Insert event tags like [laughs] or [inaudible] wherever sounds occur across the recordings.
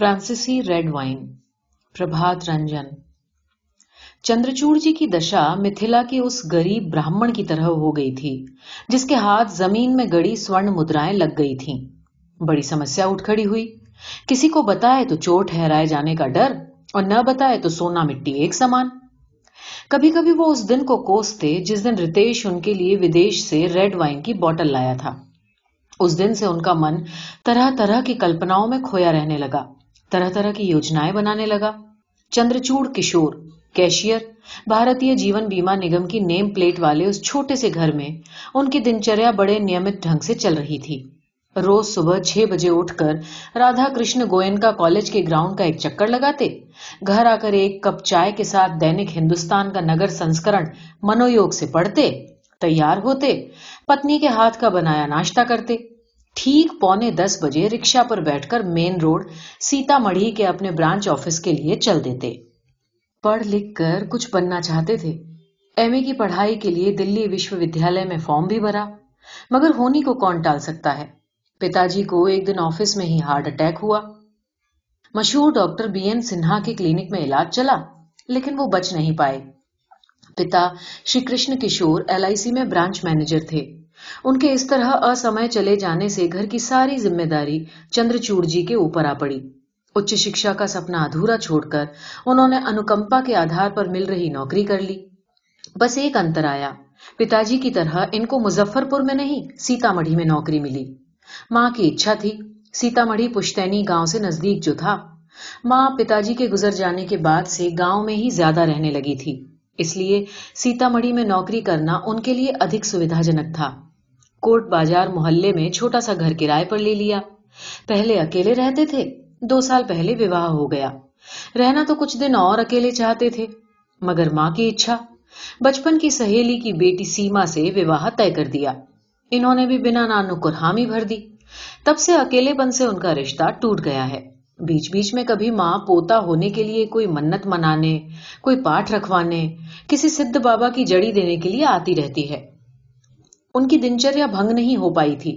फ्रांसीसी red wine Prabhat Ranjan Chandrachud ji की दशा मिथिला के उस गरीब ब्राह्मण की तरह हो गई थी जिसके हाथ जमीन में गड़ी स्वर्ण मुद्राएं लग गई थी बड़ी समस्या उठ खड़ी हुई किसी को बताए तो चोट ठहराए जाने का डर और न बताए तो सोना मिट्टी एक समान कभी कभी वो उस दिन को कोसते जिस दिन रितेश उनके लिए विदेश से रेड वाइन की बोतल लाया था उस दिन से उनका मन तरह तरह की कल्पनाओं में खोया रहने लगा तरह तरह की योजनाएं बनाने लगा चंद्रचूड़ किशोर कैशियर भारतीय जीवन बीमा निगम की नेम प्लेट वाले उस छोटे से घर में उनकी दिनचर्या बड़े नियमित ढंग से चल रही थी रोज सुबह छह बजे उठकर राधा कृष्ण गोयन का कॉलेज के ग्राउंड का एक चक्कर लगाते घर आकर एक कप चाय के साथ दैनिक हिंदुस्तान का नगर संस्करण मनोयोग से पढ़ते तैयार होते पत्नी के हाथ का बनाया नाश्ता करते ठीक पौने दस बजे रिक्शा पर बैठकर मेन रोड सीतामढ़ी के अपने ब्रांच ऑफिस के लिए चल देते पढ़ लिख कर कुछ बनना चाहते थे एमए की पढ़ाई के लिए दिल्ली विश्वविद्यालय में फॉर्म भी भरा मगर होनी को कौन टाल सकता है पिताजी को एक दिन ऑफिस में ही हार्ट अटैक हुआ मशहूर डॉक्टर बी एन सिन्हा के क्लिनिक में इलाज चला लेकिन वो बच नहीं पाए पिता श्री कृष्ण किशोर एल में ब्रांच मैनेजर थे उनके इस तरह असमय चले जाने से घर की सारी जिम्मेदारी चंद्रचूड़ जी के ऊपर आ पड़ी उच्च शिक्षा का सपना अधूरा छोड़कर उन्होंने अनुकंपा के आधार पर मिल रही नौकरी कर ली बस एक अंतर आया पिताजी की तरह इनको मुजफ्फरपुर में नहीं सीतामढ़ी में नौकरी मिली मां की इच्छा थी सीतामढ़ी पुश्तैनी गांव से नजदीक जो था माँ पिताजी के गुजर जाने के बाद से गांव में ही ज्यादा रहने लगी थी इसलिए सीतामढ़ी में नौकरी करना उनके लिए अधिक सुविधाजनक था कोट बाजार मोहल्ले में छोटा सा घर किराए पर ले लिया पहले अकेले रहते थे दो साल पहले विवाह हो गया रहना तो कुछ दिन और अकेले चाहते थे मगर मां की इच्छा बचपन की सहेली की बेटी सीमा से विवाह तय कर दिया इन्होंने भी बिना नानुकुर हामी भर दी तब से अकेले बन से उनका रिश्ता टूट गया है बीच बीच में कभी मां पोता होने के लिए कोई मन्नत मनाने कोई पाठ रखवाने किसी सिद्ध बाबा की जड़ी देने के लिए आती रहती है उनकी दिनचर्या भंग नहीं हो पाई थी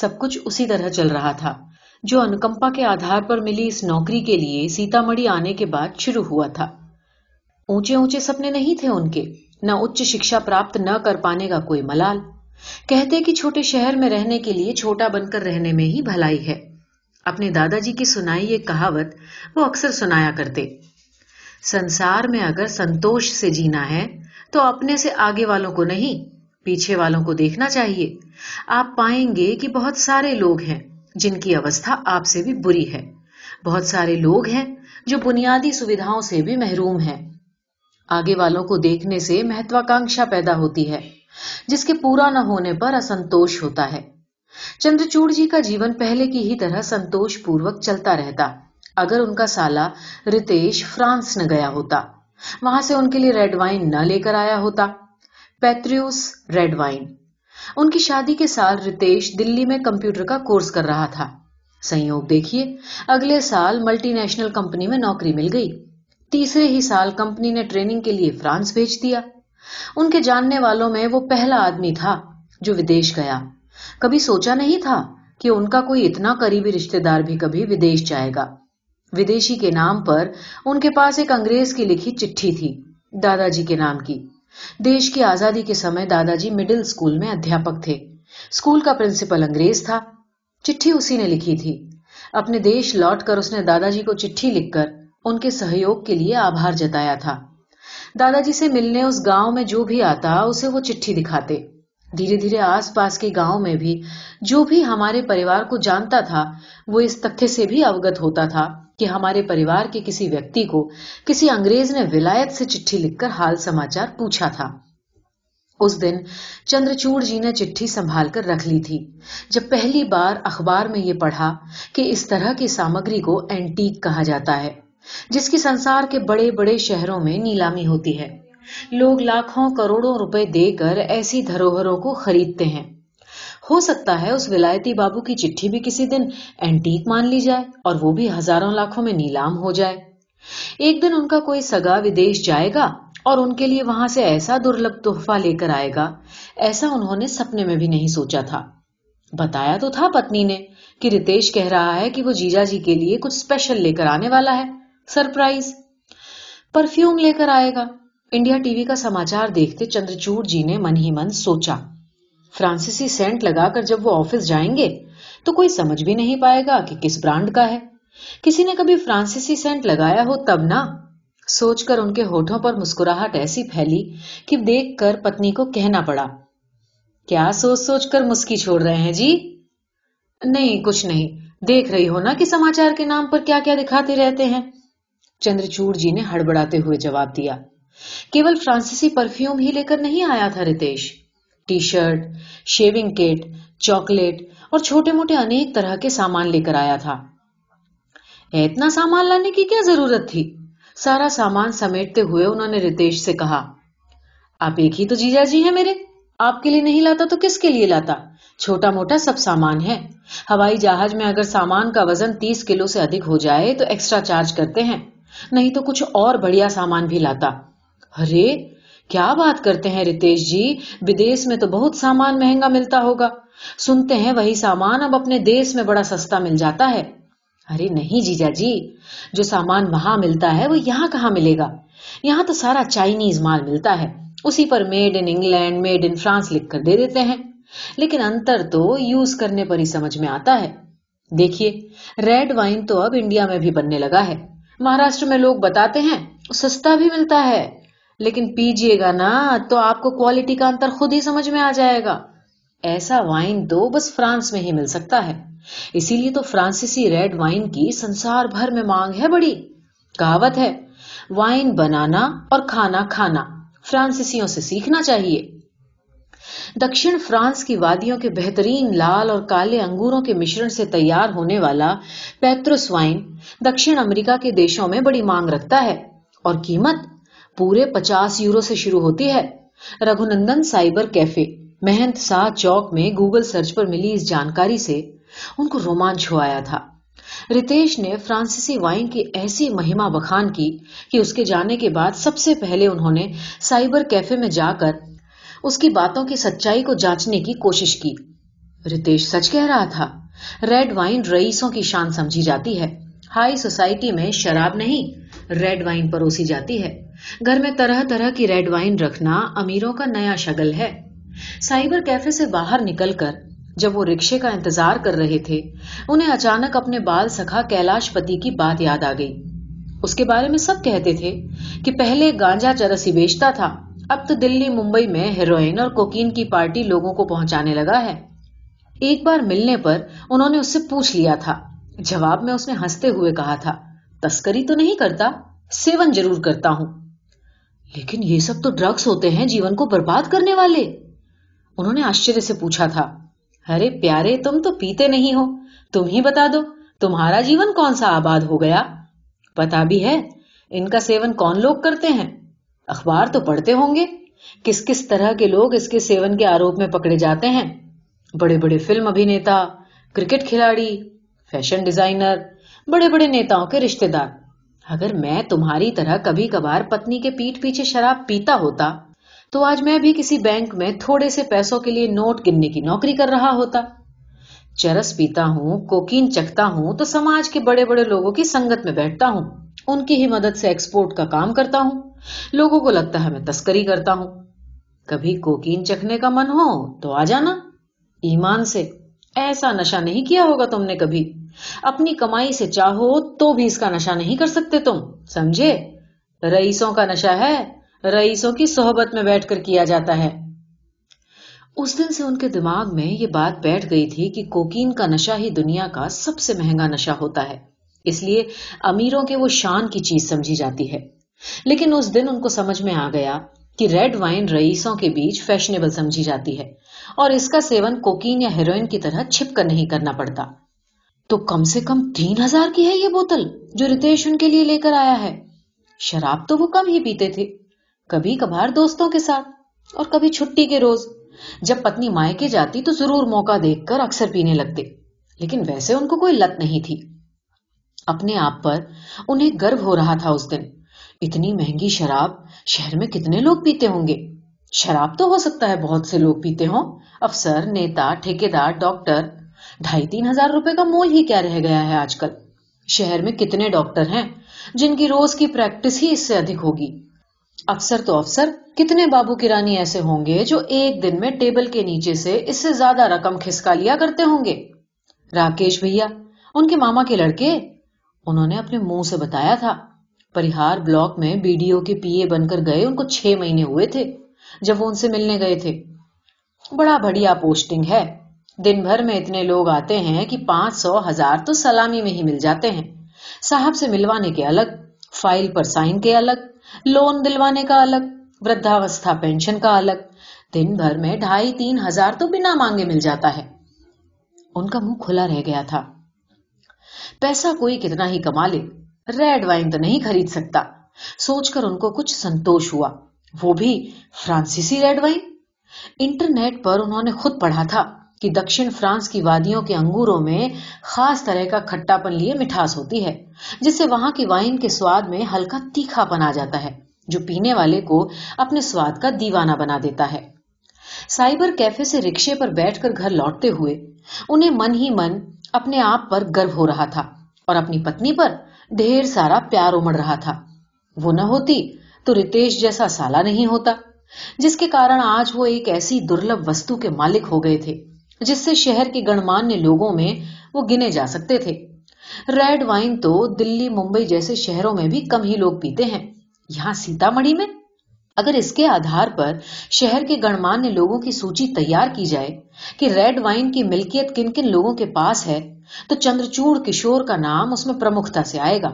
सब कुछ उसी तरह चल रहा था जो अनुकंपा के आधार पर मिली इस नौकरी के लिए सीतामढ़ी आने के बाद शुरू हुआ था ऊंचे ऊंचे सपने नहीं थे उनके न उच्च शिक्षा प्राप्त न कर पाने का कोई मलाल कहते कि छोटे शहर में रहने के लिए छोटा बनकर रहने में ही भलाई है अपने दादाजी की सुनाई एक कहावत वो अक्सर सुनाया करते संसार में अगर संतोष से जीना है तो अपने से आगे वालों को नहीं पीछे वालों को देखना चाहिए आप पाएंगे कि बहुत सारे लोग हैं जिनकी अवस्था आपसे भी बुरी है बहुत सारे लोग हैं जो बुनियादी सुविधाओं से भी महरूम है आगे वालों को देखने से महत्वाकांक्षा पैदा होती है जिसके पूरा न होने पर असंतोष होता है चंद्रचूड़ जी का जीवन पहले की ही तरह संतोष पूर्वक चलता रहता अगर उनका साला रितेश फ्रांस न गया होता वहां से उनके लिए रेड वाइन न लेकर आया होता पेत्रियस रेडवाइन उनकी शादी के साल रितेश दिल्ली में कंप्यूटर का कोर्स कर रहा था संयोग देखिए अगले साल मल्टीनेशनल कंपनी में नौकरी मिल गई तीसरे ही साल कंपनी ने ट्रेनिंग के लिए फ्रांस भेज दिया उनके जानने वालों में वो पहला आदमी था जो विदेश गया कभी सोचा नहीं था कि उनका कोई इतना करीबी रिश्तेदार भी कभी विदेश जाएगा विदेशी के नाम पर उनके पास एक अंग्रेज की लिखी चिट्ठी थी दादाजी के नाम की देश की आजादी के समय दादाजी मिडिल स्कूल में अध्यापक थे स्कूल का प्रिंसिपल अंग्रेज था चिट्ठी उसी ने लिखी थी अपने देश लौटकर उसने दादाजी को चिट्ठी लिखकर उनके सहयोग के लिए आभार जताया था दादाजी से मिलने उस गांव में जो भी आता उसे वो चिट्ठी दिखाते धीरे धीरे आसपास के गांव में भी जो भी हमारे परिवार को जानता था वो इस तथ्य से भी अवगत होता था कि हमारे परिवार के किसी व्यक्ति को किसी अंग्रेज ने विलायत से चिट्ठी लिखकर हाल समाचार पूछा था उस दिन चंद्रचूड़ जी ने चिट्ठी संभाल कर रख ली थी जब पहली बार अखबार में ये पढ़ा कि इस तरह की सामग्री को एंटीक कहा जाता है जिसकी संसार के बड़े बड़े शहरों में नीलामी होती है लोग लाखों करोड़ों रुपए देकर ऐसी धरोहरों को खरीदते हैं हो सकता है उस विलायती बाबू की चिट्ठी भी किसी दिन एंटीक मान ली जाए और वो भी हजारों लाखों में नीलाम हो जाए एक दिन उनका कोई सगा विदेश जाएगा और उनके लिए वहां से ऐसा दुर्लभ तोहफा लेकर आएगा ऐसा उन्होंने सपने में भी नहीं सोचा था बताया तो था पत्नी ने कि रितेश कह रहा है कि वो जीजा जी के लिए कुछ स्पेशल लेकर आने वाला है सरप्राइज परफ्यूम लेकर आएगा इंडिया टीवी का समाचार देखते चंद्रचूड़ जी ने मन ही मन सोचा फ्रांसीसी सेंट लगाकर जब वो ऑफिस जाएंगे तो कोई समझ भी नहीं पाएगा कि किस ब्रांड का है किसी ने कभी फ्रांसीसी सेंट लगाया हो तब ना सोचकर उनके होठों पर मुस्कुराहट ऐसी फैली कि देख कर पत्नी को कहना पड़ा क्या सोच सोच कर मुस्की छोड़ रहे हैं जी नहीं कुछ नहीं देख रही हो ना कि समाचार के नाम पर क्या क्या दिखाते रहते हैं चंद्रचूड़ जी ने हड़बड़ाते हुए जवाब दिया केवल फ्रांसीसी परफ्यूम ही लेकर नहीं आया था Ritesh T shirt shaving kit chocolate और छोटे मोटे अनेक तरह के सामान लेकर आया था इतना सामान लाने की क्या जरूरत थी सारा सामान समेटते हुए उन्होंने रितेश से कहा आप एक ही तो जीजा जी हैं मेरे आपके लिए नहीं लाता तो किसके लिए लाता छोटा मोटा सब सामान है हवाई जहाज में अगर सामान का वजन तीस किलो से अधिक हो जाए तो एक्स्ट्रा चार्ज करते हैं नहीं तो कुछ और बढ़िया सामान भी लाता अरे क्या बात करते हैं रितेश जी विदेश में तो बहुत सामान महंगा मिलता होगा सुनते हैं वही सामान अब अपने देश में बड़ा सस्ता मिल जाता है अरे नहीं जीजा जी जो सामान वहां मिलता है वो यहाँ कहाँ मिलेगा यहाँ तो सारा चाइनीज माल मिलता है उसी पर made in England made in France लिख कर दे देते हैं लेकिन अंतर तो यूज करने पर ही समझ में आता है देखिए रेड वाइन तो अब इंडिया में भी बनने लगा है महाराष्ट्र में लोग बताते हैं सस्ता भी मिलता है लेकिन पीजिएगा ना तो आपको क्वालिटी का अंतर खुद ही समझ में आ जाएगा ऐसा वाइन दो बस फ्रांस में ही मिल सकता है इसीलिए तो फ्रांसीसी रेड वाइन की संसार भर में मांग है बड़ी कहावत है वाइन बनाना और खाना खाना फ्रांसीसियों से सीखना चाहिए दक्षिण फ्रांस की वादियों के बेहतरीन लाल और काले अंगूरों के मिश्रण से तैयार होने वाला पेट्रोस वाइन दक्षिण अमेरिका के देशों में बड़ी मांग रखता है और कीमत पूरे पचास यूरो से शुरू होती है रघुनंदन साइबर कैफे मेहंत शाह चौक में गूगल सर्च पर मिली इस जानकारी से उनको रोमांच हो आया था रितेश ने फ्रांसीसी वाइन की ऐसी महिमा बखान की कि उसके जाने के बाद सबसे पहले उन्होंने साइबर कैफे में जाकर उसकी बातों की सच्चाई को जांचने की कोशिश की रितेश सच कह रहा था रेड वाइन रईसों की शान समझी जाती है हाई सोसाइटी में शराब नहीं रेड वाइन परोसी जाती है घर में तरह तरह की रेड वाइन रखना अमीरों का नया शगल है साइबर कैफे से बाहर निकलकर जब वो रिक्शे का इंतजार कर रहे थे उन्हें अचानक अपने बाल सखा कैलाश पति की बात याद आ गई उसके बारे में सब कहते थे कि पहले गांजा चरसी बेचता था अब तो दिल्ली मुंबई में हेरोइन और कोकीन की पार्टी लोगों को पहुंचाने लगा है एक बार मिलने पर उन्होंने उससे पूछ लिया था जवाब में उसने हंसते हुए कहा था तस्करी तो नहीं करता सेवन जरूर करता हूं लेकिन ये सब तो ड्रग्स होते हैं जीवन को बर्बाद करने वाले उन्होंने आश्चर्य से पूछा था अरे प्यारे तुम तो पीते नहीं हो तुम ही बता दो तुम्हारा जीवन कौन सा आबाद हो गया पता भी है इनका सेवन कौन लोग करते हैं अखबार तो पढ़ते होंगे किस किस तरह के लोग इसके सेवन के आरोप में पकड़े जाते हैं बड़े बड़े फिल्म अभिनेता क्रिकेट खिलाड़ी फैशन डिजाइनर बड़े बड़े नेताओं के रिश्तेदार अगर मैं तुम्हारी तरह कभी कभार पत्नी के पीठ पीछे शराब पीता होता तो आज मैं भी किसी बैंक में थोड़े से पैसों के लिए नोट गिनने की नौकरी कर रहा होता चरस पीता हूं कोकीन चखता हूं तो समाज के बड़े बड़े लोगों की संगत में बैठता हूं उनकी ही मदद से एक्सपोर्ट का काम करता हूं लोगों को लगता है मैं तस्करी करता हूं कभी कोकीन चखने का मन हो तो आ जाना ईमान से ऐसा नशा नहीं किया होगा तुमने कभी अपनी कमाई से चाहो तो भी इसका नशा नहीं कर सकते तुम समझे रईसों का नशा है रईसों की सोहबत में बैठकर किया जाता है उस दिन से उनके दिमाग में यह बात बैठ गई थी कि कोकीन का नशा ही दुनिया का सबसे महंगा नशा होता है इसलिए अमीरों के वो शान की चीज समझी जाती है लेकिन उस दिन उनको समझ में आ गया कि रेड वाइन रईसों के बीच फैशनेबल समझी जाती है और इसका सेवन कोकीन या हेरोइन की तरह छिप कर नहीं करना पड़ता तो कम से कम तीन हजार की है ये बोतल जो रितेश उनके लिए लेकर आया है शराब तो वो कम ही पीते थे कभी कभार दोस्तों के साथ और कभी छुट्टी के रोज जब पत्नी मायके जाती तो जरूर मौका देखकर अक्सर पीने लगते लेकिन वैसे उनको कोई लत नहीं थी अपने आप पर उन्हें गर्व हो रहा था उस दिन इतनी महंगी शराब शहर में कितने लोग पीते होंगे शराब तो हो सकता है बहुत से लोग पीते हों अफसर नेता ठेकेदार डॉक्टर ढाई तीन हजार रुपए का मोल ही क्या रह गया है आजकल शहर में कितने डॉक्टर हैं जिनकी रोज की प्रैक्टिस ही इससे अधिक होगी अफसर तो अफसर कितने बाबू किरानी ऐसे होंगे जो एक दिन में टेबल के नीचे से इससे ज्यादा रकम खिसका लिया करते होंगे राकेश भैया उनके मामा के लड़के उन्होंने अपने मुंह से बताया था परिहार ब्लॉक में बीडीओ के पीए बनकर गए उनको छह महीने हुए थे जब वो उनसे मिलने गए थे बड़ा बढ़िया पोस्टिंग है दिन भर में इतने लोग आते हैं कि पांच सौ हजार तो सलामी में ही मिल जाते हैं साहब से मिलवाने के अलग फाइल पर साइन के अलग लोन दिलवाने का अलग वृद्धावस्था पेंशन का अलग दिन भर में ढाई तीन हजार तो बिना मांगे मिल जाता है उनका मुंह खुला रह गया था पैसा कोई कितना ही कमा ले रेड वाइन तो नहीं खरीद सकता सोचकर उनको कुछ संतोष हुआ वो भी फ्रांसीसी रेड वाइन इंटरनेट पर उन्होंने खुद पढ़ा था कि दक्षिण फ्रांस की वादियों के अंगूरों में खास तरह का खट्टापन लिए मिठास होती है जिससे वहां की वाइन के स्वाद में हल्का तीखापन आ जाता है जो पीने वाले को अपने स्वाद का दीवाना बना देता है साइबर कैफे से रिक्शे पर बैठकर घर लौटते हुए उन्हें मन ही मन अपने आप पर गर्व हो रहा था और अपनी पत्नी पर ढेर सारा प्यार उमड़ रहा था वो न होती तो रितेश जैसा साला नहीं होता जिसके कारण आज वो एक ऐसी दुर्लभ वस्तु के मालिक हो गए थे जिससे शहर के गणमान्य लोगों में वो गिने जा सकते थे रेड वाइन तो दिल्ली मुंबई जैसे शहरों में भी कम ही लोग पीते हैं यहाँ सीतामढ़ी में अगर इसके आधार पर शहर के गणमान्य लोगों की सूची तैयार की जाए कि रेड वाइन की मिल्कियत किन किन लोगों के पास है तो चंद्रचूड़ किशोर का नाम उसमें प्रमुखता से आएगा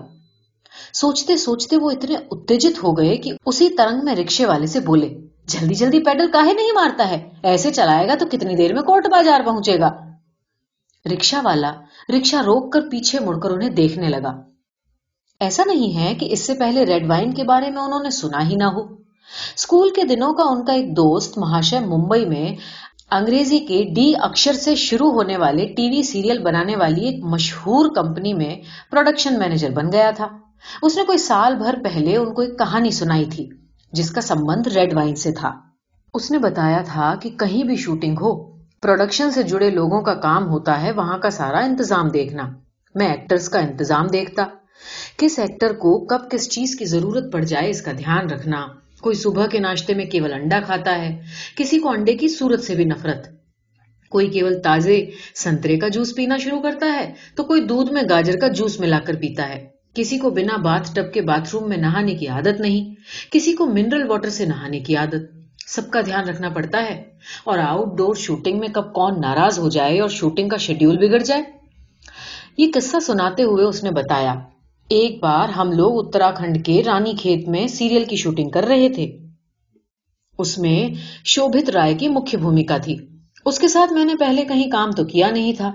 सोचते सोचते वो इतने उत्तेजित हो गए कि उसी तरंग में रिक्शे वाले से बोले जल्दी जल्दी पैडल काहे नहीं मारता है ऐसे चलाएगा तो कितनी देर में कोर्ट बाजार पहुंचेगा रिक्शा वाला रिक्शा रोक कर पीछे मुड़कर उन्हें देखने लगा ऐसा नहीं है कि इससे पहले रेड वाइन के बारे में उन्होंने सुना ही ना हो स्कूल के दिनों का उनका एक दोस्त महाशय मुंबई में अंग्रेजी के डी अक्षर से शुरू होने वाले टीवी सीरियल बनाने वाली एक मशहूर कंपनी में प्रोडक्शन मैनेजर बन गया था उसने कोई साल भर पहले उनको एक कहानी सुनाई थी जिसका संबंध रेड वाइन से था उसने बताया था कि कहीं भी शूटिंग हो प्रोडक्शन से जुड़े लोगों का काम होता है वहां का सारा इंतजाम देखना मैं एक्टर्स का इंतजाम देखता किस एक्टर को कब किस चीज की जरूरत पड़ जाए इसका ध्यान रखना कोई सुबह के नाश्ते में केवल अंडा खाता है किसी को अंडे की सूरत से भी नफरत कोई केवल ताजे संतरे का जूस पीना शुरू करता है तो कोई दूध में गाजर का जूस मिलाकर पीता है किसी को बिना बाथ टब के बाथरूम में नहाने की आदत नहीं किसी को मिनरल वाटर से नहाने की आदत सबका ध्यान रखना पड़ता है और आउटडोर शूटिंग में कब कौन नाराज हो जाए और शूटिंग का शेड्यूल बिगड़ जाए ये किस्सा सुनाते हुए उसने बताया एक बार हम लोग उत्तराखंड के रानी खेत में सीरियल की शूटिंग कर रहे थे उसमें शोभित राय की मुख्य भूमिका थी उसके साथ मैंने पहले कहीं काम तो किया नहीं था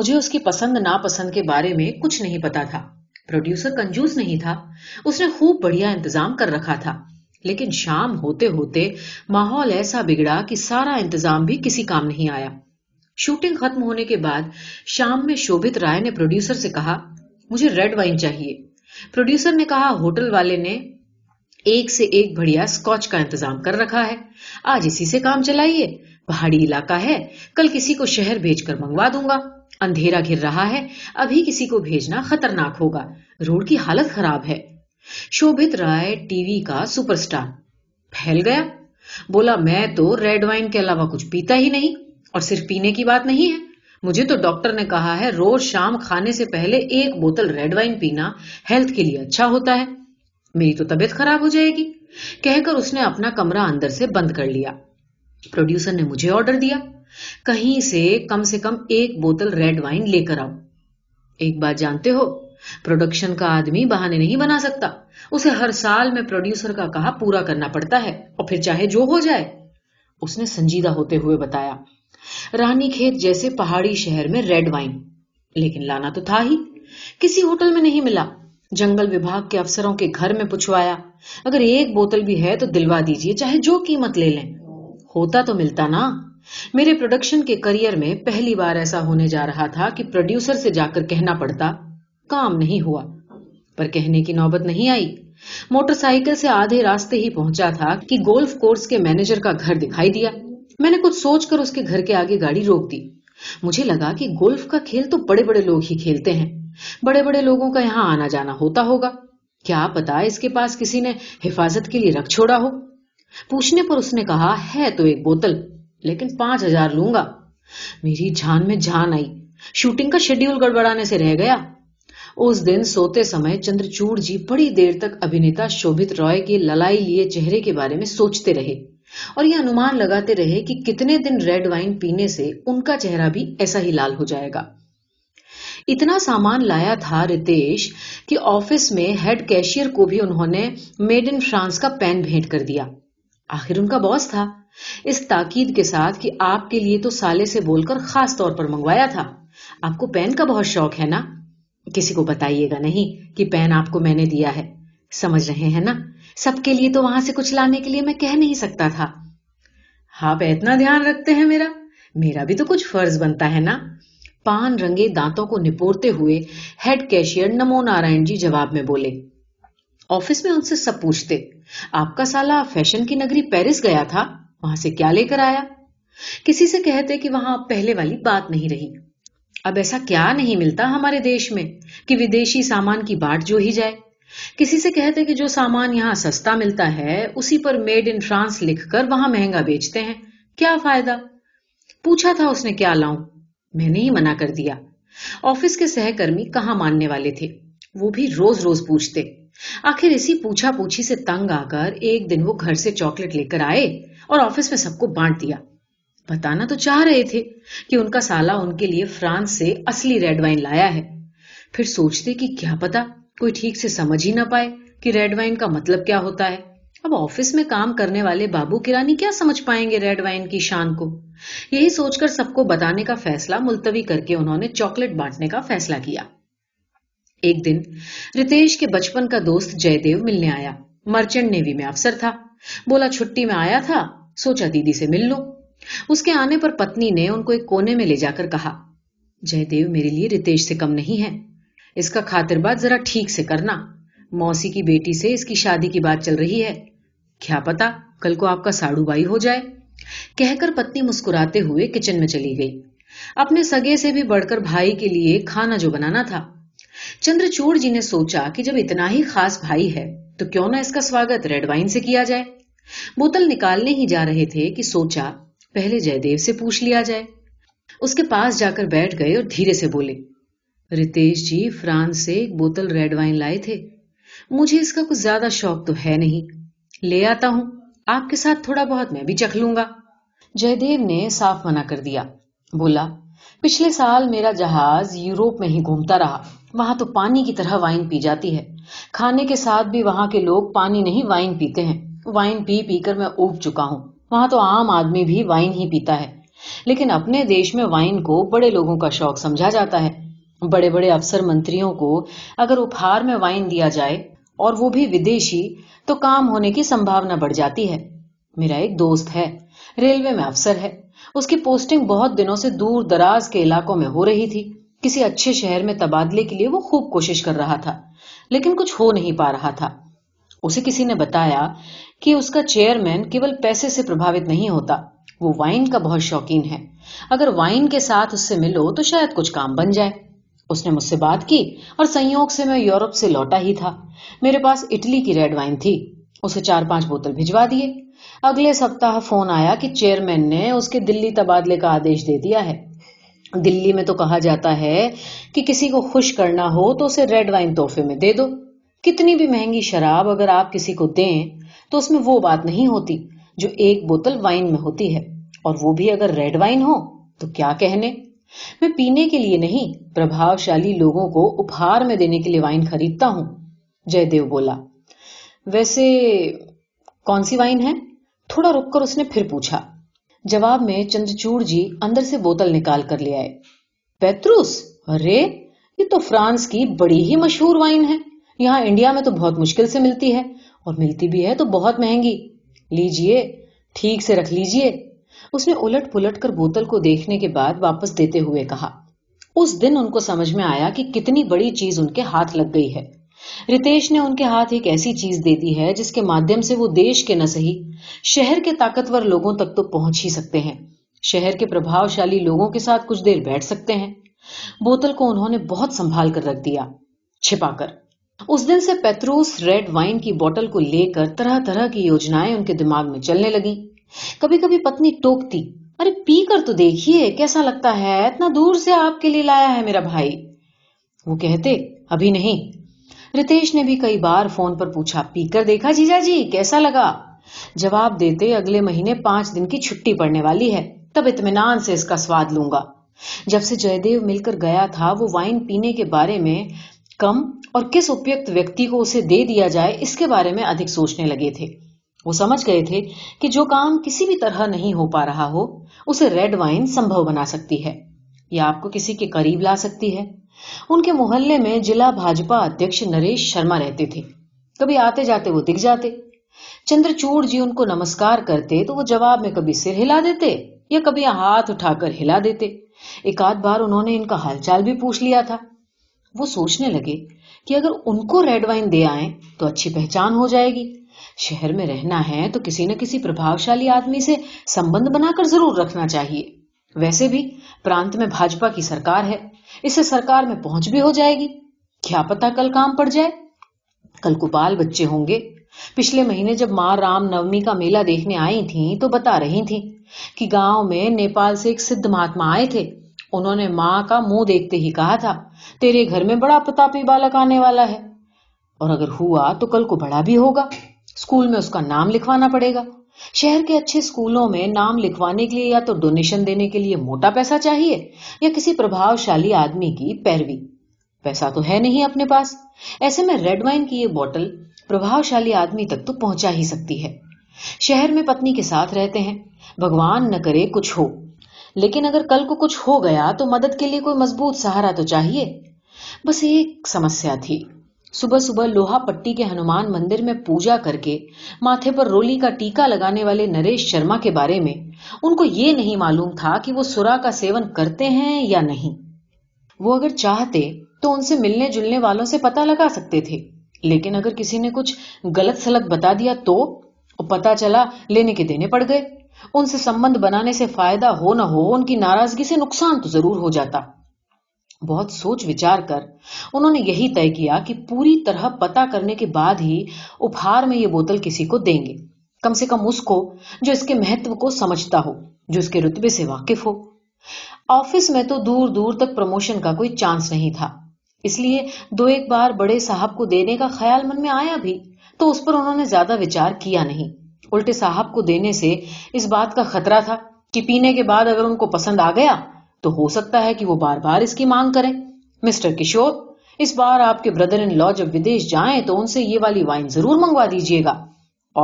मुझे उसकी पसंद नापसंद के बारे में कुछ नहीं पता था प्रोड्यूसर कंजूस नहीं था उसने खूब बढ़िया इंतजाम कर रखा था लेकिन शाम होते होते माहौल ऐसा बिगड़ा कि सारा इंतजाम भी किसी काम नहीं आया शूटिंग खत्म होने के बाद शाम में शोभित राय ने प्रोड्यूसर से कहा मुझे रेड वाइन चाहिए प्रोड्यूसर ने कहा होटल वाले ने एक से एक बढ़िया स्कॉच का इंतजाम कर रखा है आज इसी से काम चलाइए पहाड़ी इलाका है कल किसी को शहर भेजकर मंगवा दूंगा अंधेरा घिर रहा है अभी किसी को भेजना खतरनाक होगा रोड की हालत खराब है शोभित राय टीवी का सुपरस्टार फैल गया बोला मैं तो रेड वाइन के अलावा कुछ पीता ही नहीं और सिर्फ पीने की बात नहीं है मुझे तो डॉक्टर ने कहा है रोज शाम खाने से पहले एक बोतल रेड वाइन पीना हेल्थ के लिए अच्छा होता है मेरी तो तबीयत खराब हो जाएगी कहकर उसने अपना कमरा अंदर से बंद कर लिया प्रोड्यूसर ने मुझे ऑर्डर दिया कहीं से कम से कम एक बोतल रेड वाइन लेकर आओ एक बात जानते हो प्रोडक्शन का आदमी बहाने नहीं बना सकता उसे हर साल में प्रोड्यूसर का कहा पूरा करना पड़ता है और फिर चाहे जो हो जाए उसने संजीदा होते हुए बताया रानी खेत जैसे पहाड़ी शहर में रेड वाइन लेकिन लाना तो था ही किसी होटल में नहीं मिला जंगल विभाग के अफसरों के घर में पूछवाया अगर एक बोतल भी है तो दिलवा दीजिए चाहे जो कीमत ले लें होता तो मिलता ना मेरे प्रोडक्शन के करियर में पहली बार ऐसा होने जा रहा था कि प्रोड्यूसर से जाकर कहना पड़ता काम नहीं हुआ पर कहने की नौबत नहीं आई मोटरसाइकिल से आधे रास्ते ही पहुंचा था कि गोल्फ कोर्स के मैनेजर का घर दिखाई दिया मैंने कुछ सोचकर उसके घर के आगे गाड़ी रोक दी मुझे लगा कि गोल्फ का खेल तो बड़े बड़े लोग ही खेलते हैं बड़े बड़े लोगों का यहाँ आना जाना होता होगा क्या पता इसके पास किसी ने हिफाजत के लिए रख छोड़ा हो पूछने पर उसने कहा है तो एक बोतल लेकिन पांच हजार लूंगा मेरी जान में जान आई शूटिंग का शेड्यूल गड़बड़ाने से रह गया उस दिन सोते समय चंद्रचूड़ जी बड़ी देर तक अभिनेता शोभित रॉय के ललाई लिए चेहरे के बारे में सोचते रहे और यह अनुमान लगाते रहे कि कितने दिन रेड वाइन पीने से उनका चेहरा भी ऐसा ही लाल हो जाएगा इतना सामान लाया था रितेश कि ऑफिस में हेड कैशियर को भी उन्होंने मेड इन फ्रांस का पेन भेंट कर दिया आखिर उनका बॉस था इस ताकीद के साथ कि आपके लिए तो साले से बोलकर खास तौर पर मंगवाया था आपको पेन का बहुत शौक है ना किसी को बताइएगा नहीं कि पेन आपको मैंने दिया है समझ रहे हैं ना सबके लिए तो वहां से कुछ लाने के लिए मैं कह नहीं सकता था आप इतना ध्यान रखते हैं मेरा मेरा भी तो कुछ फर्ज बनता है ना पान रंगे दांतों को निपोरते हुए हेड कैशियर नमो नारायण जी जवाब में बोले ऑफिस में उनसे सब पूछते आपका साला फैशन की नगरी पेरिस गया था वहां से क्या लेकर आया किसी से कहते कि वहां पहले वाली बात नहीं रही अब ऐसा क्या नहीं मिलता हमारे देश में कि विदेशी सामान की बाट जो ही जाए किसी से कहते कि जो सामान यहां सस्ता मिलता है उसी पर मेड इन फ्रांस लिखकर वहां महंगा बेचते हैं क्या फायदा पूछा था उसने क्या लाऊ मैंने ही मना कर दिया ऑफिस के सहकर्मी कहां मानने वाले थे वो भी रोज रोज पूछते आखिर इसी पूछा पूछी से तंग आकर एक दिन वो घर से चॉकलेट लेकर आए और ऑफिस में सबको बांट दिया बताना तो चाह रहे थे कि उनका साला उनके लिए फ्रांस से असली रेड वाइन लाया है फिर सोचते कि क्या पता कोई ठीक से समझ ही ना पाए कि रेड वाइन का मतलब क्या होता है अब ऑफिस में काम करने वाले बाबू किरानी क्या समझ पाएंगे रेड वाइन की शान को यही सोचकर सबको बताने का फैसला मुलतवी करके उन्होंने चॉकलेट बांटने का फैसला किया एक दिन रितेश के बचपन का दोस्त जयदेव मिलने आया मर्चेंट नेवी में अफसर था बोला छुट्टी में आया था सोचा दीदी से मिल लो उसके आने पर पत्नी ने उनको एक कोने में ले जाकर कहा जयदेव मेरे लिए रितेश से कम नहीं है इसका खातिर बात जरा ठीक से करना मौसी की बेटी से इसकी शादी की बात चल रही है क्या पता कल को आपका बाई हो जाए कहकर पत्नी मुस्कुराते हुए किचन में चली गई अपने सगे से भी बढ़कर भाई के लिए खाना जो बनाना था चंद्रचूड़ जी ने सोचा कि जब इतना ही खास भाई है तो क्यों ना इसका स्वागत रेड वाइन से किया जाए बोतल निकालने ही जा रहे थे कि सोचा पहले जयदेव से पूछ लिया जाए उसके पास जाकर बैठ गए और धीरे से बोले रितेश जी फ्रांस से एक बोतल रेड वाइन लाए थे मुझे इसका कुछ ज्यादा शौक तो है नहीं ले आता हूं आपके साथ थोड़ा बहुत मैं भी चख लूंगा जयदेव ने साफ मना कर दिया बोला पिछले साल मेरा जहाज यूरोप में ही घूमता रहा वहां तो पानी की तरह वाइन पी जाती है खाने के साथ भी वहां के लोग पानी नहीं वाइन पीते हैं वाइन पी पीकर मैं उग चुका हूँ वहां तो आम आदमी भी वाइन ही पीता है लेकिन अपने देश में वाइन को बड़े लोगों का शौक समझा जाता है बड़े बड़े अफसर मंत्रियों को अगर उपहार में वाइन दिया जाए और वो भी विदेशी तो काम होने की संभावना बढ़ जाती है मेरा एक दोस्त है रेलवे में अफसर है उसकी पोस्टिंग बहुत दिनों से दूर दराज के इलाकों में हो रही थी किसी अच्छे शहर में तबादले के लिए वो खूब कोशिश कर रहा था लेकिन कुछ हो नहीं पा रहा था उसे किसी ने बताया कि उसका चेयरमैन केवल पैसे से प्रभावित नहीं होता वो वाइन का बहुत शौकीन है अगर वाइन के साथ उससे मिलो तो शायद कुछ काम बन जाए उसने मुझसे बात की और संयोग से मैं यूरोप से लौटा ही था मेरे पास इटली की रेड वाइन थी उसे चार पांच बोतल भिजवा दिए अगले सप्ताह फोन आया कि चेयरमैन ने उसके दिल्ली तबादले का आदेश दे दिया है दिल्ली में तो कहा जाता है कि किसी को खुश करना हो तो उसे रेड वाइन तोहफे में दे दो कितनी भी महंगी शराब अगर आप किसी को दें तो उसमें वो बात नहीं होती जो एक बोतल वाइन में होती है और वो भी अगर रेड वाइन हो तो क्या कहने मैं पीने के लिए नहीं प्रभावशाली लोगों को उपहार में देने के लिए वाइन खरीदता हूं जयदेव बोला वैसे कौन सी वाइन है थोड़ा रुककर उसने फिर पूछा जवाब में चंद्रचूड़ जी अंदर से बोतल निकाल कर ले आए पेत्रुस अरे ये तो फ्रांस की बड़ी ही मशहूर वाइन है यहाँ इंडिया में तो बहुत मुश्किल से मिलती है और मिलती भी है तो बहुत महंगी लीजिए ठीक से रख लीजिए उसने उलट पुलट कर बोतल को देखने के बाद वापस देते हुए कहा उस दिन उनको समझ में आया कि कितनी बड़ी चीज उनके हाथ लग गई है रितेश ने उनके हाथ एक ऐसी चीज दे दी है जिसके माध्यम से वो देश के न सही शहर के ताकतवर लोगों तक तो पहुंच ही सकते हैं शहर के प्रभावशाली लोगों के साथ कुछ देर बैठ सकते हैं बोतल को उन्होंने बहुत संभाल कर रख दिया छिपाकर उस दिन से पेत्रोस रेड वाइन की बोतल को लेकर तरह तरह की योजनाएं उनके दिमाग में चलने लगी कभी कभी पत्नी टोकती अरे पी कर तो देखिए कैसा लगता है इतना दूर से आपके लिए लाया है मेरा भाई वो कहते अभी नहीं रितेश ने भी कई बार फोन पर पूछा पीकर देखा जीजा जी कैसा लगा जवाब देते अगले महीने पांच दिन की छुट्टी पड़ने वाली है तब इतमान से इसका स्वाद लूंगा जब से जयदेव मिलकर गया था वो वाइन पीने के बारे में कम और किस उपयुक्त व्यक्ति को उसे दे दिया जाए इसके बारे में अधिक सोचने लगे थे वो समझ गए थे कि जो काम किसी भी तरह नहीं हो पा रहा हो उसे रेड वाइन संभव बना सकती है या आपको किसी के करीब ला सकती है उनके मोहल्ले में जिला भाजपा अध्यक्ष नरेश शर्मा रहते थे कभी आते जाते वो दिख जाते चंद्रचूड़ जी उनको नमस्कार करते तो वो जवाब में कभी सिर हिला देते या कभी हाथ उठाकर हिला देते एक आध बार उन्होंने इनका हालचाल भी पूछ लिया था वो सोचने लगे कि अगर उनको रेड वाइन दे आए तो अच्छी पहचान हो जाएगी शहर में रहना है तो किसी न किसी प्रभावशाली आदमी से संबंध बनाकर जरूर रखना चाहिए वैसे भी प्रांत में भाजपा की सरकार है इसे सरकार में पहुंच भी हो जाएगी क्या पता कल काम पड़ जाए कल को बाल बच्चे होंगे पिछले महीने जब मां राम नवमी का मेला देखने आई थी तो बता रही थी कि गांव में नेपाल से एक सिद्ध महात्मा आए थे उन्होंने माँ का मुंह देखते ही कहा था तेरे घर में बड़ा प्रतापी बालक आने वाला है और अगर हुआ तो कल को बड़ा भी होगा स्कूल में उसका नाम लिखवाना पड़ेगा शहर के अच्छे स्कूलों में नाम लिखवाने के लिए या तो डोनेशन देने के लिए मोटा पैसा चाहिए या किसी प्रभावशाली आदमी की पैरवी पैसा तो है नहीं अपने पास ऐसे में रेड वाइन की ये बोतल प्रभावशाली आदमी तक तो पहुंचा ही सकती है शहर में पत्नी के साथ रहते हैं भगवान न करे कुछ हो लेकिन अगर कल को कुछ हो गया तो मदद के लिए कोई मजबूत सहारा तो चाहिए बस एक समस्या थी सुबह सुबह लोहापट्टी के हनुमान मंदिर में पूजा करके माथे पर रोली का टीका लगाने वाले नरेश शर्मा के बारे में उनको ये नहीं मालूम था कि वो सुरा का सेवन करते हैं या नहीं वो अगर चाहते तो उनसे मिलने जुलने वालों से पता लगा सकते थे लेकिन अगर किसी ने कुछ गलत सलत बता दिया तो पता चला लेने के देने पड़ गए उनसे संबंध बनाने से फायदा हो ना हो उनकी नाराजगी से नुकसान तो जरूर हो जाता बहुत सोच विचार कर उन्होंने यही तय किया कि पूरी तरह पता करने के बाद ही उपहार में ये बोतल किसी को देंगे कम से कम उसको जो इसके महत्व को समझता हो जो इसके रुतबे से वाकिफ हो ऑफिस में तो दूर दूर तक प्रमोशन का कोई चांस नहीं था इसलिए दो एक बार बड़े साहब को देने का ख्याल मन में आया भी तो उस पर उन्होंने ज्यादा विचार किया नहीं उल्टे साहब को देने से इस बात का खतरा था कि पीने के बाद अगर उनको पसंद आ गया तो हो सकता है कि वो बार बार इसकी मांग करें मिस्टर किशोर इस बार आपके ब्रदर इन लॉ जब विदेश जाए तो उनसे ये वाली वाइन जरूर मंगवा दीजिएगा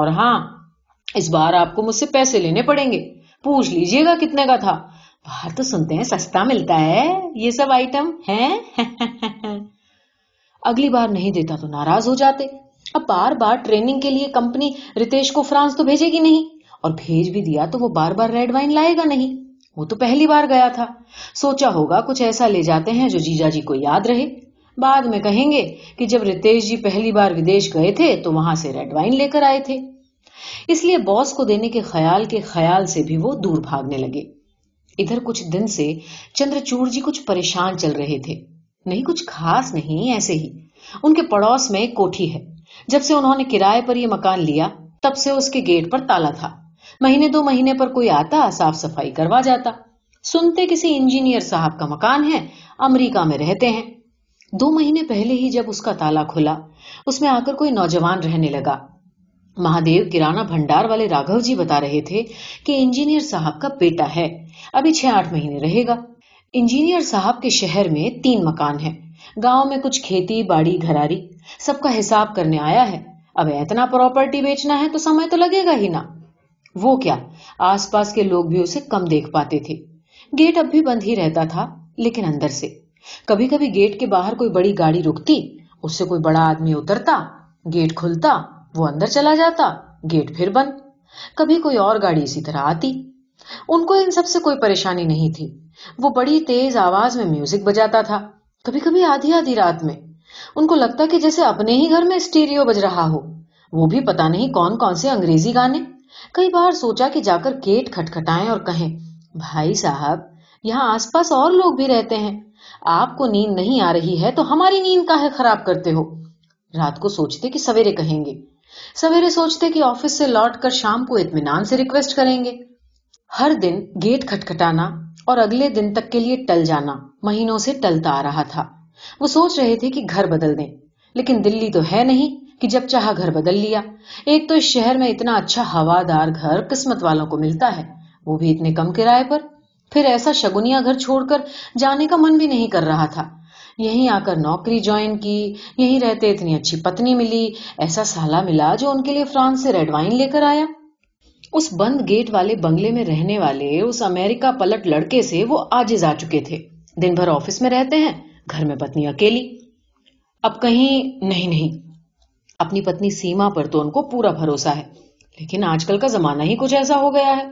और हाँ इस बार आपको मुझसे पैसे लेने पड़ेंगे पूछ लीजिएगा कितने का था बाहर तो सुनते हैं सस्ता मिलता है ये सब आइटम हैं [laughs] अगली बार नहीं देता तो नाराज हो जाते अब बार बार ट्रेनिंग के लिए कंपनी रितेश को फ्रांस तो भेजेगी नहीं और भेज भी दिया तो वो बार बार रेड वाइन लाएगा नहीं वो तो पहली बार गया था सोचा होगा कुछ ऐसा ले जाते हैं जो जीजा जी को याद रहे बाद में कहेंगे कि जब रितेश जी पहली बार विदेश गए थे तो वहां से रेड वाइन लेकर आए थे इसलिए बॉस को देने के ख्याल के ख्याल से भी वो दूर भागने लगे इधर कुछ दिन से चंद्रचूड़ जी कुछ परेशान चल रहे थे नहीं कुछ खास नहीं ऐसे ही उनके पड़ोस में एक कोठी है जब से उन्होंने किराए पर यह मकान लिया तब से उसके गेट पर ताला था महीने दो महीने पर कोई आता साफ सफाई करवा जाता सुनते किसी इंजीनियर साहब का मकान है अमेरिका में रहते हैं दो महीने पहले ही जब उसका ताला खुला उसमें आकर कोई नौजवान रहने लगा महादेव किराना भंडार वाले राघव जी बता रहे थे कि इंजीनियर साहब का बेटा है अभी छह आठ महीने रहेगा इंजीनियर साहब के शहर में तीन मकान है गांव में कुछ खेती बाड़ी घरारी सबका हिसाब करने आया है अब इतना प्रॉपर्टी बेचना है तो समय तो लगेगा ही ना वो क्या आसपास के लोग भी उसे कम देख पाते थे गेट अब भी बंद ही रहता था लेकिन अंदर से कभी कभी गेट के बाहर कोई बड़ी गाड़ी रुकती उससे कोई बड़ा आदमी उतरता गेट खुलता वो अंदर चला जाता गेट फिर बंद कभी कोई और गाड़ी इसी तरह आती उनको इन सब से कोई परेशानी नहीं थी वो बड़ी तेज आवाज में म्यूजिक बजाता था कभी कभी आधी आधी रात में उनको लगता कि जैसे अपने ही घर में स्टीरियो बज रहा हो वो भी पता नहीं कौन कौन से अंग्रेजी गाने कई बार सोचा कि जाकर गेट खटखटाएं और कहें भाई साहब यहाँ आसपास और लोग भी रहते हैं आपको नींद नहीं आ रही है तो हमारी नींद काहे खराब करते हो रात को सोचते कि सवेरे कहेंगे सवेरे सोचते कि ऑफिस से लौट कर शाम को इतमान से रिक्वेस्ट करेंगे हर दिन गेट खटखटाना और अगले दिन तक के लिए टल जाना महीनों से टलता आ रहा था वो सोच रहे थे कि घर बदल दें लेकिन दिल्ली तो है नहीं कि जब चाह घर बदल लिया एक तो इस शहर में इतना अच्छा हवादार घर किस्मत वालों को मिलता है वो भी इतने कम किराए पर फिर ऐसा शगुनिया घर छोड़कर जाने का मन भी नहीं कर रहा था यहीं आकर नौकरी ज्वाइन की यहीं रहते इतनी अच्छी पत्नी मिली ऐसा साला मिला जो उनके लिए फ्रांस से रेड वाइन लेकर आया उस बंद गेट वाले बंगले में रहने वाले उस अमेरिका पलट लड़के से वो आज आ चुके थे दिन भर ऑफिस में रहते हैं घर में पत्नी अकेली अब कहीं नहीं नहीं अपनी पत्नी सीमा पर तो उनको पूरा भरोसा है लेकिन आजकल का जमाना ही कुछ ऐसा हो गया है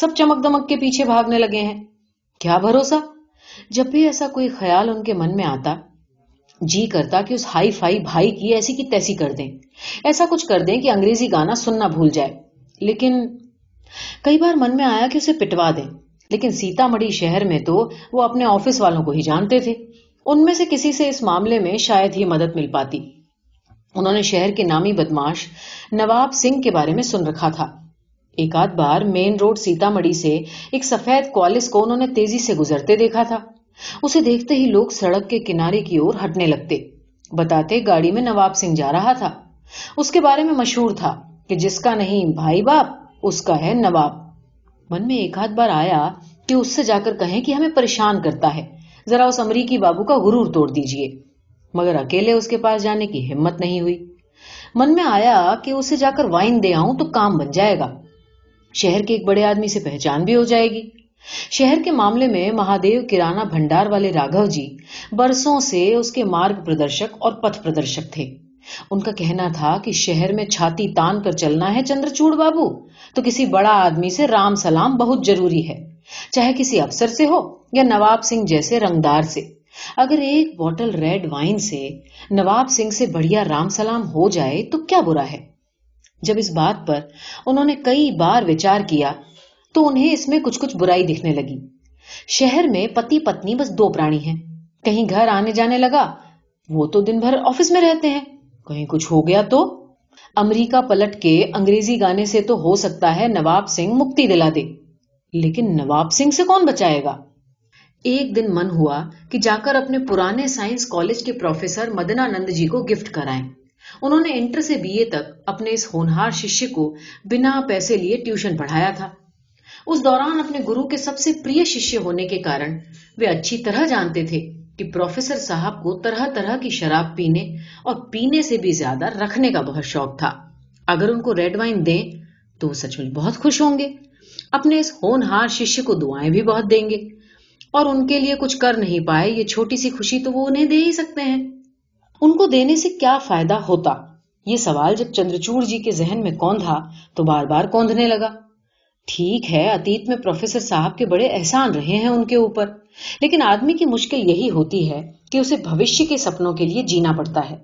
सब चमक दमक के पीछे भागने लगे हैं क्या भरोसा जब भी ऐसा कोई ख्याल उनके मन में आता जी करता कि उस हाई फाई भाई की ऐसी की तैसी कर दें ऐसा कुछ कर दें कि अंग्रेजी गाना सुनना भूल जाए लेकिन कई बार मन में आया कि उसे पिटवा दें लेकिन सीतामढ़ी शहर में तो वो अपने ऑफिस वालों को ही जानते थे उनमें से किसी से इस मामले में शायद ही मदद मिल पाती उन्होंने शहर के नामी बदमाश नवाब सिंह के बारे में सुन रखा था एक आध बार मेन रोड सीतामढ़ी से एक सफेद कॉलेज को उन्होंने तेजी से गुजरते देखा था उसे देखते ही लोग सड़क के किनारे की ओर हटने लगते बताते गाड़ी में नवाब सिंह जा रहा था उसके बारे में मशहूर था कि जिसका नहीं भाई बाप उसका है नवाब मन में एक आध बार आया कि उससे जाकर कहें कि हमें परेशान करता है जरा उस अमरीकी बाबू का गुरूर तोड़ दीजिए मगर अकेले उसके पास जाने की हिम्मत नहीं हुई मन में आया कि उसे जाकर वाइन दे आऊं तो काम बन जाएगा शहर के एक बड़े आदमी से पहचान भी हो जाएगी शहर के मामले में महादेव किराना भंडार वाले राघव जी बरसों से उसके मार्ग प्रदर्शक और पथ प्रदर्शक थे उनका कहना था कि शहर में छाती तान कर चलना है चंद्रचूड़ बाबू तो किसी बड़ा आदमी से राम सलाम बहुत जरूरी है चाहे किसी अफसर से हो या नवाब सिंह जैसे रंगदार से अगर एक बोतल रेड वाइन से नवाब सिंह से बढ़िया राम सलाम हो जाए तो क्या बुरा है जब इस बात पर उन्होंने कई बार विचार किया तो उन्हें इसमें कुछ कुछ बुराई दिखने लगी शहर में पति पत्नी बस दो प्राणी हैं कहीं घर आने जाने लगा वो तो दिन भर ऑफिस में रहते हैं कहीं कुछ हो गया तो अमरीका पलट के अंग्रेजी गाने से तो हो सकता है नवाब सिंह मुक्ति दिला दे लेकिन नवाब सिंह से कौन बचाएगा एक दिन मन हुआ कि जाकर अपने पुराने साइंस कॉलेज के प्रोफेसर मदनानंद जी को गिफ्ट कराएं। उन्होंने इंटर से बीए तक अपने इस होनहार शिष्य को बिना पैसे लिए ट्यूशन पढ़ाया था उस दौरान अपने गुरु के सबसे प्रिय शिष्य होने के कारण वे अच्छी तरह जानते थे कि प्रोफेसर साहब को तरह तरह की शराब पीने और पीने से भी ज्यादा रखने का बहुत शौक था अगर उनको रेड वाइन दें तो सचमुच बहुत खुश होंगे अपने इस होनहार शिष्य को दुआएं भी बहुत देंगे और उनके लिए कुछ कर नहीं पाए ये छोटी सी खुशी तो वो उन्हें दे ही सकते हैं उनको देने से क्या फायदा होता ये सवाल जब चंद्रचूड़ जी के जहन में कौंधा तो बार बार कौंधने लगा ठीक है अतीत में प्रोफेसर साहब के बड़े एहसान रहे हैं उनके ऊपर लेकिन आदमी की मुश्किल यही होती है कि उसे भविष्य के सपनों के लिए जीना पड़ता है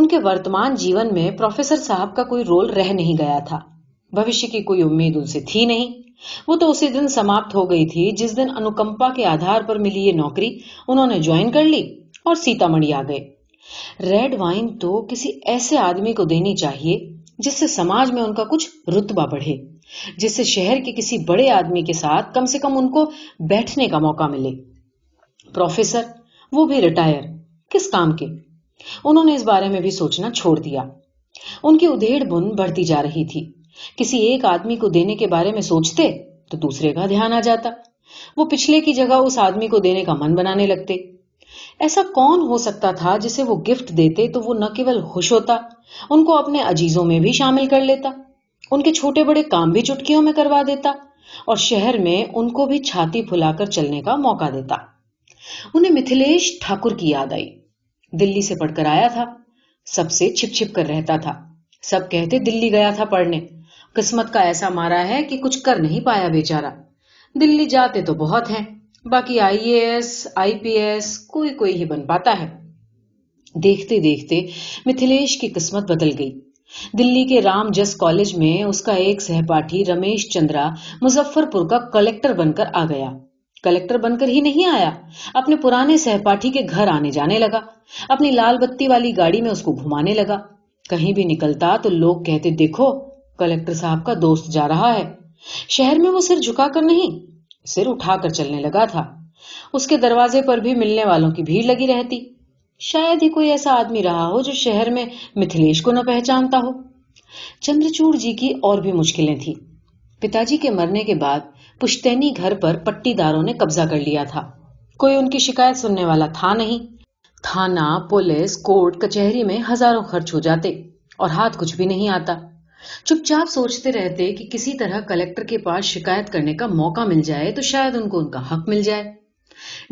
उनके वर्तमान जीवन में प्रोफेसर साहब का कोई रोल रह नहीं गया था भविष्य की कोई उम्मीद उनसे थी नहीं वो तो उसी दिन समाप्त हो गई थी जिस दिन अनुकंपा के आधार पर मिली ये नौकरी उन्होंने ज्वाइन कर ली और सीतामढ़ी आ गए रेड वाइन तो किसी ऐसे आदमी को देनी चाहिए जिससे समाज में उनका कुछ रुतबा बढ़े जिससे शहर के किसी बड़े आदमी के साथ कम से कम उनको बैठने का मौका मिले प्रोफेसर वो भी रिटायर किस काम के उन्होंने इस बारे में भी सोचना छोड़ दिया उनकी उधेड़ बुन बढ़ती जा रही थी किसी एक आदमी को देने के बारे में सोचते तो दूसरे का ध्यान आ जाता वो पिछले की जगह उस आदमी को देने का मन बनाने लगते ऐसा कौन हो सकता था जिसे वो गिफ्ट देते तो वो न केवल खुश होता उनको अपने अजीजों में भी शामिल कर लेता उनके छोटे बड़े काम भी चुटकियों में करवा देता और शहर में उनको भी छाती फुलाकर चलने का मौका देता उन्हें मिथिलेश ठाकुर की याद आई दिल्ली से पढ़कर आया था सबसे छिप छिप कर रहता था सब कहते दिल्ली गया था पढ़ने किस्मत का ऐसा मारा है कि कुछ कर नहीं पाया बेचारा दिल्ली जाते तो बहुत हैं बाकी आईएएस आईपीएस कोई कोई ही बन पाता है देखते देखते मिथिलेश की किस्मत बदल गई दिल्ली के राम जस कॉलेज में उसका एक सहपाठी रमेश चंद्रा मुजफ्फरपुर का कलेक्टर बनकर आ गया कलेक्टर बनकर ही नहीं आया अपने पुराने सहपाठी के घर आने जाने लगा अपनी लाल बत्ती वाली गाड़ी में उसको घुमाने लगा कहीं भी निकलता तो लोग कहते देखो कलेक्टर साहब का दोस्त जा रहा है शहर में वो सिर झुका कर नहीं सिर उठा कर चलने लगा था उसके दरवाजे पर भी मिलने वालों की भीड़ लगी रहती शायद ही कोई ऐसा आदमी रहा हो जो शहर में मिथिलेश को न पहचानता हो चंद्रचूड़ जी की और भी मुश्किलें थी पिताजी के मरने के बाद पुश्तैनी घर पर पट्टीदारों ने कब्जा कर लिया था कोई उनकी शिकायत सुनने वाला था नहीं थाना पुलिस कोर्ट कचहरी में हजारों खर्च हो जाते और हाथ कुछ भी नहीं आता चुपचाप सोचते रहते कि किसी तरह कलेक्टर के पास शिकायत करने का मौका मिल जाए तो शायद उनको उनका हक मिल जाए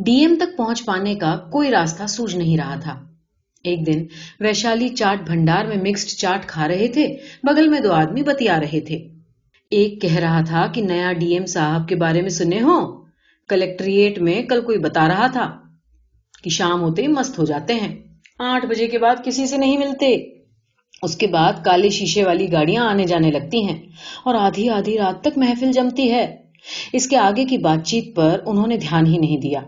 डीएम तक पहुंच पाने का कोई रास्ता सूझ नहीं रहा था एक दिन वैशाली चाट भंडार में मिक्स्ड चाट खा रहे थे बगल में दो आदमी बतिया रहे थे एक कह रहा था कि नया डीएम साहब के बारे में सुने हो कलेक्ट्रिएट में कल कोई बता रहा था कि शाम होते मस्त हो जाते हैं आठ बजे के बाद किसी से नहीं मिलते उसके बाद काले शीशे वाली गाड़ियां आने जाने लगती हैं और आधी आधी रात तक महफिल जमती है इसके आगे की बातचीत पर उन्होंने ध्यान ही नहीं दिया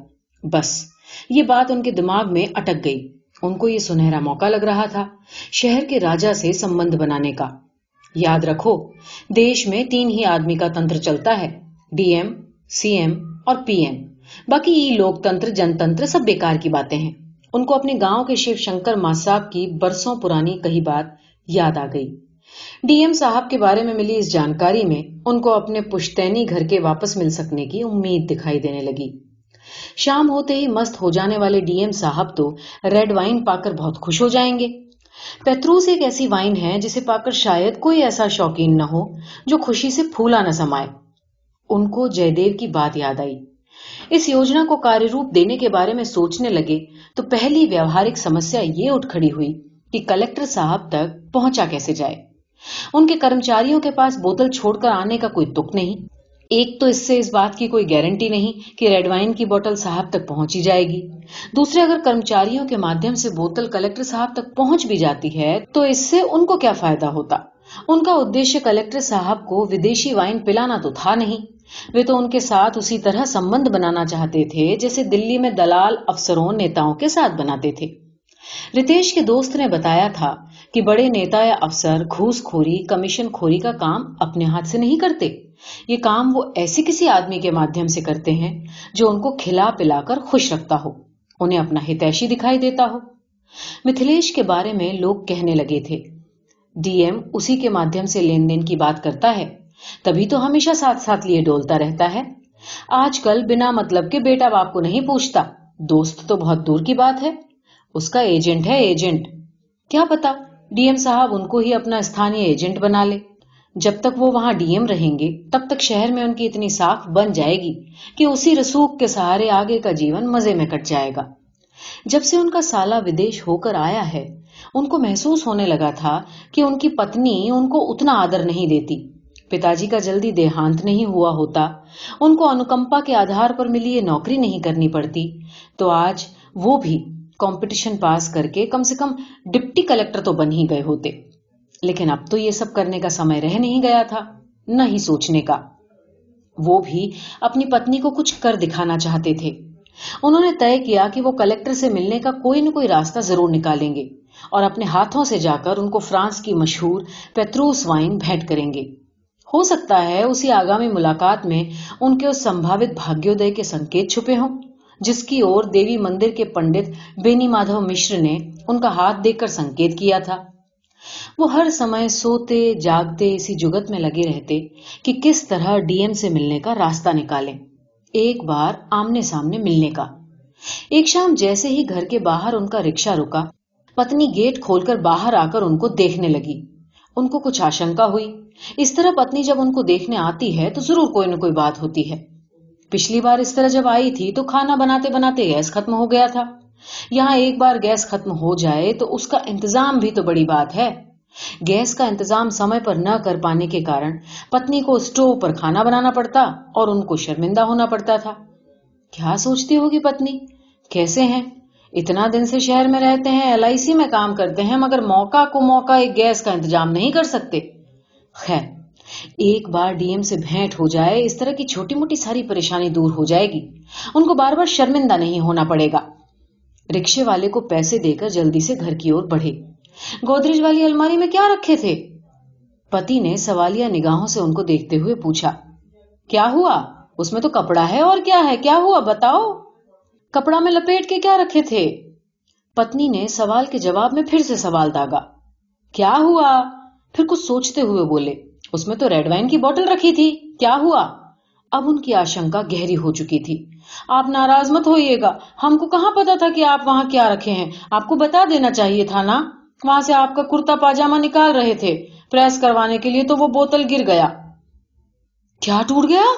बस ये बात उनके दिमाग में अटक गई उनको ये सुनहरा मौका लग रहा था शहर के राजा से संबंध बनाने का याद रखो देश में तीन ही आदमी का तंत्र चलता है डीएम सीएम और पीएम बाकी ये लोकतंत्र जनतंत्र सब बेकार की बातें हैं उनको अपने गांव के शिव शंकर मासाब की बरसों पुरानी कही बात याद आ गई डीएम साहब के बारे में मिली इस जानकारी में उनको अपने पुश्तैनी घर के वापस मिल सकने की उम्मीद दिखाई देने लगी शाम होते ही मस्त हो जाने वाले डीएम साहब तो रेड वाइन पाकर बहुत खुश हो जाएंगे पेत्रूस एक ऐसी वाइन है जिसे पाकर शायद कोई ऐसा शौकीन न हो जो खुशी से फूला न समाये उनको जयदेव की बात याद आई इस योजना को कार्य रूप देने के बारे में सोचने लगे तो पहली व्यवहारिक समस्या ये उठ खड़ी हुई कि कलेक्टर साहब तक पहुंचा कैसे जाए उनके कर्मचारियों के पास बोतल छोड़कर आने का कोई दुख नहीं एक तो इससे इस बात की कोई गारंटी नहीं कि रेडवाइन की बोतल साहब तक पहुंची जाएगी दूसरे अगर कर्मचारियों के माध्यम से बोतल कलेक्टर साहब तक पहुंच भी जाती है तो इससे उनको क्या फायदा होता उनका उद्देश्य कलेक्टर साहब को विदेशी वाइन पिलाना तो था नहीं वे तो उनके साथ उसी तरह संबंध बनाना चाहते थे जैसे दिल्ली में दलाल अफसरों नेताओं के साथ बनाते थे रितेश के दोस्त ने बताया था कि बड़े नेता या अफसर घूसखोरी कमीशन खोरी का काम अपने हाथ से नहीं करते ये काम वो ऐसे किसी आदमी के माध्यम से करते हैं जो उनको खिला पिलाकर खुश रखता हो उन्हें अपना हितैषी दिखाई देता हो मिथिलेश के बारे में लोग कहने लगे थे डीएम उसी के माध्यम से लेन देन की बात करता है तभी तो हमेशा साथ साथ लिए डोलता रहता है आजकल बिना मतलब के बेटा बाप को नहीं पूछता दोस्त तो बहुत दूर की बात है उसका एजेंट है एजेंट क्या पता डीएम साहब उनको ही अपना स्थानीय एजेंट बना ले जब तक वो वहां डीएम रहेंगे तब तक शहर में उनकी इतनी साख बन जाएगी कि उसी रसूख के सहारे आगे का जीवन मजे में कट जाएगा जब से उनका साला विदेश होकर आया है उनको महसूस होने लगा था कि उनकी पत्नी उनको उतना आदर नहीं देती पिताजी का जल्दी देहांत नहीं हुआ होता उनको अनुकंपा के आधार पर मिली ये नौकरी नहीं करनी पड़ती तो आज वो भी कंपटीशन पास करके कम से कम डिप्टी कलेक्टर तो बन ही गए होते लेकिन अब तो ये सब करने का समय रह नहीं गया था न ही सोचने का वो भी अपनी पत्नी को कुछ कर दिखाना चाहते थे उन्होंने तय किया कि वो कलेक्टर से मिलने का कोई न कोई रास्ता जरूर निकालेंगे और अपने हाथों से जाकर उनको फ्रांस की मशहूर पेट्रूस वाइन भेंट करेंगे हो सकता है उसी आगामी मुलाकात में उनके उस संभावित भाग्योदय के संकेत छुपे हों जिसकी ओर देवी मंदिर के पंडित बेनी माधव मिश्र ने उनका हाथ देकर संकेत किया था वो हर समय सोते जागते इसी जुगत में लगे रहते कि किस तरह डीएम से मिलने का रास्ता निकालें एक बार आमने सामने मिलने का एक शाम जैसे ही घर के बाहर उनका रिक्शा रुका पत्नी गेट खोलकर बाहर आकर उनको देखने लगी उनको कुछ आशंका हुई इस तरह पत्नी जब उनको देखने आती है तो जरूर कोई ना कोई बात होती है पिछली बार इस तरह जब आई थी तो खाना बनाते बनाते गैस खत्म हो गया था यहां एक बार गैस खत्म हो जाए तो उसका इंतजाम भी तो बड़ी बात है गैस का इंतजाम समय पर न कर पाने के कारण पत्नी को स्टोव पर खाना बनाना पड़ता और उनको शर्मिंदा होना पड़ता था क्या सोचती होगी पत्नी कैसे हैं इतना दिन से शहर में रहते हैं एलआईसी में काम करते हैं मगर मौका को मौका एक गैस का इंतजाम नहीं कर सकते खैर एक बार डीएम से भेंट हो जाए इस तरह की छोटी मोटी सारी परेशानी दूर हो जाएगी उनको बार बार शर्मिंदा नहीं होना पड़ेगा रिक्शे वाले को पैसे देकर जल्दी से घर की ओर बढ़े गोदरेज वाली अलमारी में क्या रखे थे पति ने सवालिया निगाहों से उनको देखते हुए पूछा क्या हुआ उसमें तो कपड़ा है और क्या है क्या हुआ बताओ कपड़ा में लपेट के क्या रखे थे पत्नी ने सवाल के जवाब में फिर से सवाल दागा क्या हुआ फिर कुछ सोचते हुए बोले उसमें तो रेड वाइन की बोतल रखी थी क्या हुआ अब उनकी आशंका गहरी हो चुकी थी आप नाराज मत होइएगा हमको कहाँ पता था कि आप वहां क्या रखे हैं आपको बता देना चाहिए था ना वहां से आपका कुर्ता पाजामा निकाल रहे थे प्रेस करवाने के लिए तो वो बोतल गिर गया क्या टूट गया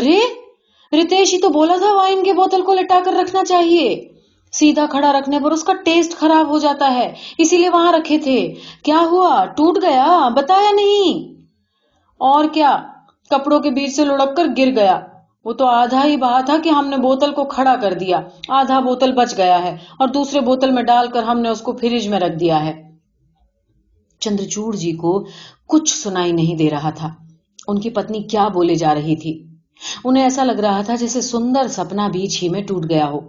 अरे रितेश ही तो बोला था वाइन की बोतल को लटा कर रखना चाहिए सीधा खड़ा रखने पर उसका टेस्ट खराब हो जाता है इसीलिए वहां रखे थे क्या हुआ टूट गया बताया नहीं और क्या कपड़ों के बीच से लुढ़क कर गिर गया वो तो आधा ही बहा था कि हमने बोतल को खड़ा कर दिया आधा बोतल बच गया है और दूसरे बोतल में डालकर हमने उसको फ्रिज में रख दिया है चंद्रचूड़ जी को कुछ सुनाई नहीं दे रहा था उनकी पत्नी क्या बोले जा रही थी उन्हें ऐसा लग रहा था जैसे सुंदर सपना बीच ही में टूट गया हो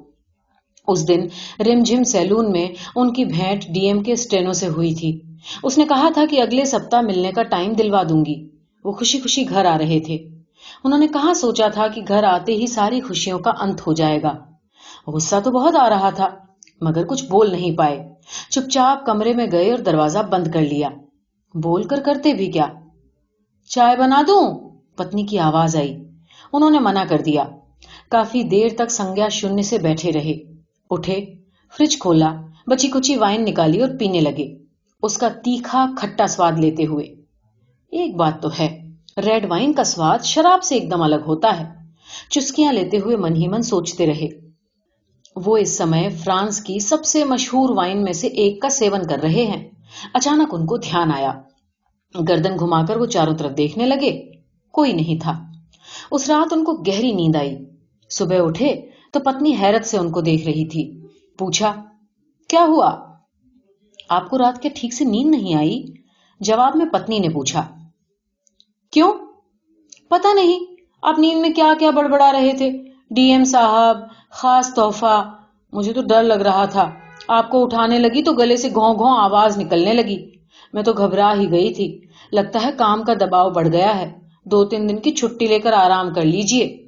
उस दिन रिमझिम सैलून में उनकी भेंट डीएम के स्टेनो से हुई थी उसने कहा था कि अगले सप्ताह मिलने का टाइम दिलवा दूंगी वो खुशी खुशी घर आ रहे थे उन्होंने कहा सोचा था कि घर आते ही सारी खुशियों का अंत हो जाएगा गुस्सा तो बहुत आ रहा था मगर कुछ बोल नहीं पाए चुपचाप कमरे में गए और दरवाजा बंद कर लिया बोलकर करते भी क्या चाय बना दू पत्नी की आवाज आई उन्होंने मना कर दिया काफी देर तक संज्ञा शून्य से बैठे रहे उठे फ्रिज खोला बची कुची वाइन निकाली और पीने लगे उसका तीखा खट्टा स्वाद लेते हुए एक बात तो है रेड वाइन का स्वाद शराब से एकदम अलग होता है चुस्कियां लेते हुए मन ही मन सोचते रहे वो इस समय फ्रांस की सबसे मशहूर वाइन में से एक का सेवन कर रहे हैं अचानक उनको ध्यान आया गर्दन घुमाकर वो चारों तरफ देखने लगे कोई नहीं था उस रात उनको गहरी नींद आई सुबह उठे तो पत्नी हैरत से उनको देख रही थी पूछा क्या हुआ आपको रात के ठीक से नींद नहीं आई जवाब में पत्नी ने पूछा क्यों पता नहीं आप नींद में क्या क्या बड़बड़ा रहे थे डीएम साहब खास तोहफा मुझे तो डर लग रहा था आपको उठाने लगी तो गले से घों घों आवाज निकलने लगी मैं तो घबरा ही गई थी लगता है काम का दबाव बढ़ गया है दो तीन दिन की छुट्टी लेकर आराम कर लीजिए